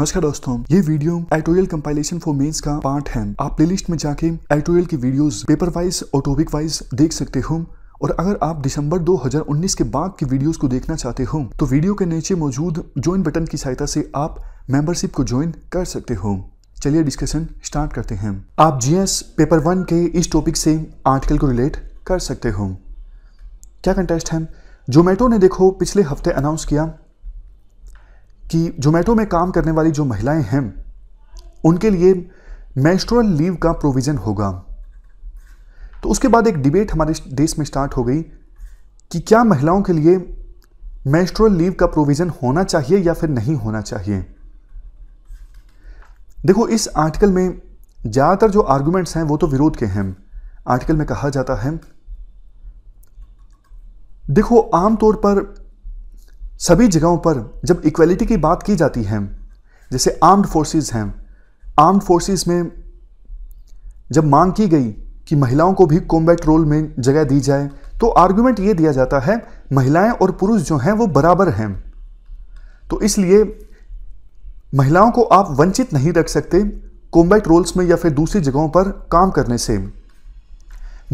नमस्कार दोस्तों ये video editorial compilation for mains का पार्ट है आप प्लेलिस्ट में जाके एटोरियल की वीडियोस पेपर वाइज और टॉपिक वाइज देख सकते हो और अगर आप दिसंबर 2019 के बाद की वीडियोस को देखना चाहते हो तो वीडियो के नीचे मौजूद ज्वाइन बटन की सहायता से आप मेंबरशिप को ज्वाइन कर सकते हो चलिए डिस्कशन स्टार्ट करते हैं आप जी पेपर वन के इस टॉपिक से आर्टिकल को रिलेट कर सकते हो क्या कंटेस्ट है जोमेटो ने देखो पिछले हफ्ते अनाउंस किया कि जोमेटो में काम करने वाली जो महिलाएं हैं उनके लिए मैस्ट्रल लीव का प्रोविज़न होगा तो उसके बाद एक डिबेट हमारे देश में स्टार्ट हो गई कि क्या महिलाओं के लिए मैस्ट्रल लीव का प्रोविज़न होना चाहिए या फिर नहीं होना चाहिए देखो इस आर्टिकल में ज़्यादातर जो आर्ग्यूमेंट्स हैं वो तो विरोध के हैं आर्टिकल में कहा जाता है देखो आमतौर पर सभी जगहों पर जब इक्वलिटी की बात की जाती है जैसे आर्म्ड फोर्सेस हैं आर्म्ड फोर्सेस में जब मांग की गई कि महिलाओं को भी कॉम्बैट रोल में जगह दी जाए तो आर्ग्यूमेंट ये दिया जाता है महिलाएं और पुरुष जो हैं वो बराबर हैं तो इसलिए महिलाओं को आप वंचित नहीं रख सकते कॉम्बैट रोल्स में या फिर दूसरी जगहों पर काम करने से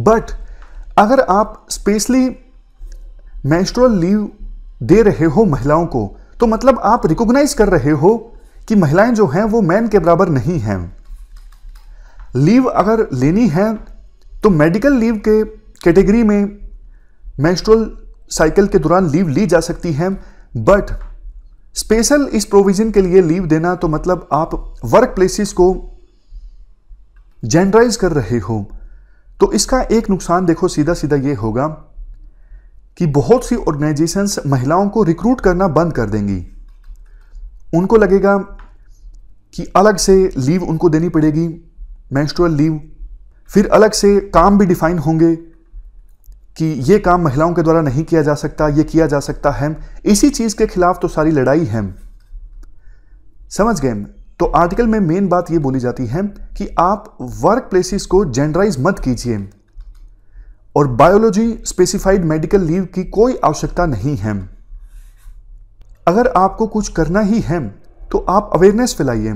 बट अगर आप स्पेशली मैस्ट्रल लीव दे रहे हो महिलाओं को तो मतलब आप रिकॉग्नाइज कर रहे हो कि महिलाएं जो हैं वो मैन के बराबर नहीं हैं लीव अगर लेनी है तो मेडिकल लीव के कैटेगरी में मेंस्ट्रुअल साइकिल के दौरान लीव ली जा सकती है बट स्पेशल इस प्रोविजन के लिए लीव देना तो मतलब आप वर्क प्लेसिस को जेंडराइज कर रहे हो तो इसका एक नुकसान देखो सीधा सीधा ये होगा कि बहुत सी ऑर्गेनाइजेशंस महिलाओं को रिक्रूट करना बंद कर देंगी उनको लगेगा कि अलग से लीव उनको देनी पड़ेगी मैंस्ट्रुअल लीव फिर अलग से काम भी डिफाइन होंगे कि ये काम महिलाओं के द्वारा नहीं किया जा सकता ये किया जा सकता है इसी चीज़ के खिलाफ तो सारी लड़ाई है समझ गए तो आर्टिकल में मेन बात ये बोली जाती है कि आप वर्क प्लेसिस को जेंडराइज मत कीजिए और बायोलॉजी स्पेसिफाइड मेडिकल लीव की कोई आवश्यकता नहीं है अगर आपको कुछ करना ही है तो आप अवेयरनेस फैलाइए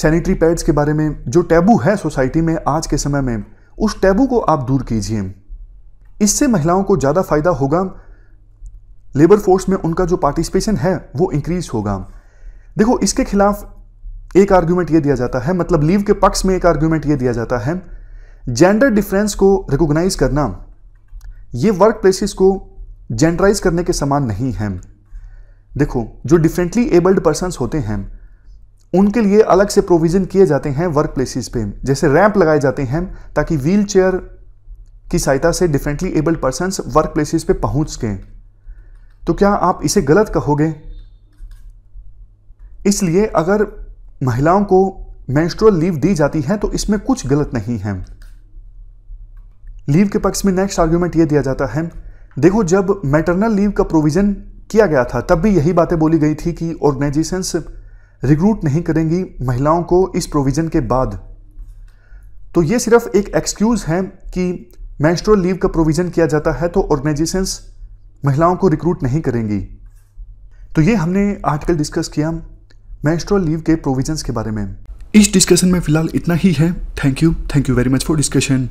सैनिटरी पैड्स के बारे में जो टैबू है सोसाइटी में आज के समय में उस टैबू को आप दूर कीजिए इससे महिलाओं को ज़्यादा फायदा होगा लेबर फोर्स में उनका जो पार्टिसिपेशन है वो इंक्रीज होगा देखो इसके खिलाफ एक आर्ग्यूमेंट ये दिया जाता है मतलब लीव के पक्ष में एक आर्ग्यूमेंट ये दिया जाता है जेंडर डिफरेंस को रिकोगनाइज करना ये वर्क प्लेसिस को जेंडराइज करने के समान नहीं है देखो जो डिफरेंटली एबल्ड पर्सन होते हैं उनके लिए अलग से प्रोविज़न किए जाते हैं वर्क प्लेसिस पे जैसे रैंप लगाए जाते हैं ताकि व्हील चेयर की सहायता से differently abled person work places पे पहुंच सकें तो क्या आप इसे गलत कहोगे इसलिए अगर महिलाओं को मैंस्ट्रोल लीव दी जाती है तो इसमें कुछ गलत नहीं है लीव के पक्ष में नेक्स्ट आर्ग्यूमेंट ये दिया जाता है देखो जब मैटरनल लीव का प्रोविज़न किया गया था तब भी यही बातें बोली गई थी कि ऑर्गेनाइजेशंस रिक्रूट नहीं करेंगी महिलाओं को इस प्रोविज़न के बाद तो ये सिर्फ एक एक्सक्यूज़ है कि मैस्ट्रोल लीव का प्रोविज़न किया जाता है तो ऑर्गेनाइजेशंस महिलाओं को रिक्रूट नहीं करेंगी तो ये हमने आर्टिकल डिस्कस किया मैस्ट्रोल लीव के प्रोविजंस के बारे में इस डिस्कशन में फिलहाल इतना ही है thank you thank you very much for discussion